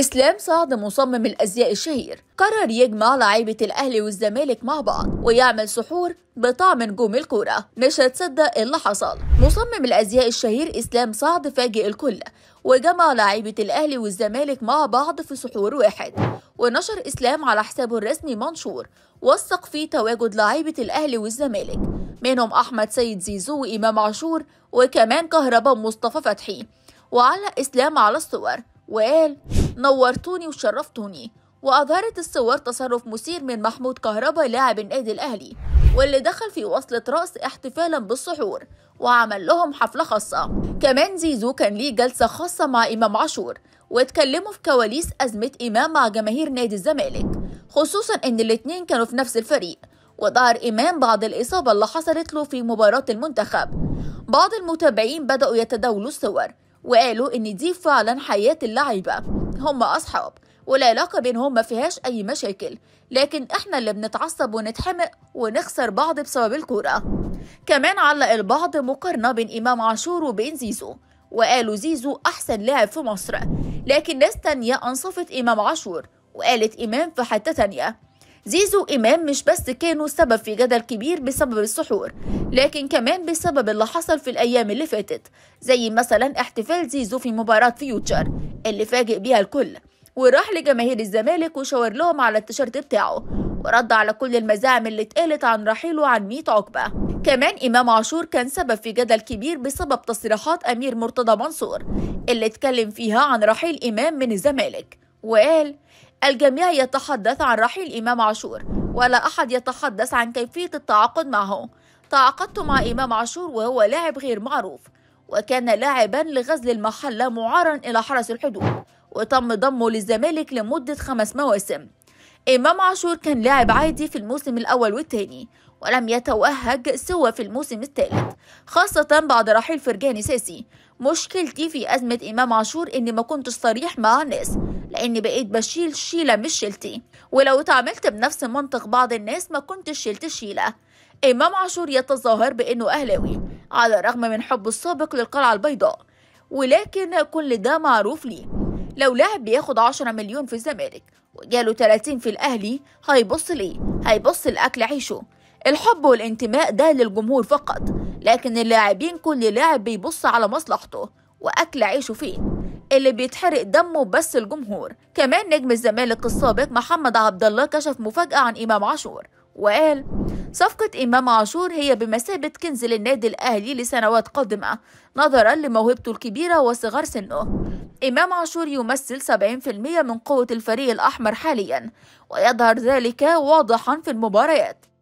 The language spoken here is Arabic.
إسلام سعد مصمم الأزياء الشهير قرر يجمع لعيبة الأهلي والزمالك مع بعض ويعمل سحور بطعم نجوم الكورة مش هتصدق اللي حصل مصمم الأزياء الشهير إسلام سعد فاجئ الكل وجمع لعيبة الأهلي والزمالك مع بعض في سحور واحد ونشر إسلام على حسابه الرسمي منشور وثق فيه تواجد لعيبة الأهلي والزمالك منهم أحمد سيد زيزو وإمام عاشور وكمان كهربا مصطفى فتحي وعلق إسلام على الصور وقال نورتوني وشرفتوني وأظهرت الصور تصرف مثير من محمود كهربا لاعب النادي الأهلي واللي دخل في وصلة رأس احتفالا بالسحور وعمل لهم حفلة خاصة كمان زيزو كان ليه جلسة خاصة مع إمام عاشور واتكلموا في كواليس أزمة إمام مع جماهير نادي الزمالك خصوصا إن الاتنين كانوا في نفس الفريق وظهر إمام بعد الإصابة اللي حصلت له في مباراة المنتخب بعض المتابعين بدأوا يتداولوا الصور وقالوا إن دي فعلا حياة اللعيبة هم أصحاب والعلاقة بينهم ما فيهاش أي مشاكل لكن إحنا اللي بنتعصب ونتحمق ونخسر بعض بسبب الكورة كمان علق البعض مقارنة بين إمام عاشور وبين زيزو وقالوا زيزو أحسن لاعب في مصر لكن ناس تانية أنصفت إمام عاشور وقالت إمام في حتة تانية زيزو إمام مش بس كانوا سبب في جدل كبير بسبب السحور لكن كمان بسبب اللي حصل في الأيام اللي فاتت زي مثلا احتفال زيزو في مباراة فيوتشر اللي فاجئ بيها الكل وراح لجماهير الزمالك وشاور لهم على التيشيرت بتاعه ورد على كل المزاعم اللي اتقالت عن رحيله عن 100 عقبة كمان إمام عاشور كان سبب في جدل كبير بسبب تصريحات أمير مرتضى منصور اللي اتكلم فيها عن رحيل إمام من الزمالك وقال الجميع يتحدث عن رحيل إمام عاشور ولا أحد يتحدث عن كيفية التعاقد معه تعاقدت مع إمام عاشور وهو لاعب غير معروف وكان لاعبا لغزل المحلة معارا إلى حرس الحدود وتم ضمه للزمالك لمدة خمس مواسم إمام عاشور كان لاعب عادي في الموسم الأول والثاني ولم يتوهج سوى في الموسم الثالث خاصة بعد رحيل فرجاني ساسي مشكلتي في أزمة إمام عاشور إني ما كنتش صريح مع الناس لأن بقيت بشيل شيلة مش شيلتي ولو اتعاملت بنفس منطق بعض الناس ما كنتش شيلت شيلة إمام عاشور يتظاهر بإنه أهلاوي على الرغم من حبه السابق للقلعة البيضاء ولكن كل ده معروف ليه لو لاعب بياخد 10 مليون في الزمالك وجاله 30 في الأهلي هيبص ليه؟ هيبص لأكل عيشه الحب والانتماء ده للجمهور فقط لكن اللاعبين كل لاعب بيبص على مصلحته وأكل عيشه فين اللي بيتحرق دمه بس الجمهور كمان نجم الزمالك السابق محمد عبد الله كشف مفاجأة عن إمام عاشور وقال صفقة إمام عاشور هي بمثابة كنز للنادي الأهلي لسنوات قادمة نظرا لموهبته الكبيرة وصغر سنه إمام عاشور يمثل 70% من قوة الفريق الأحمر حاليا ويظهر ذلك واضحا في المباريات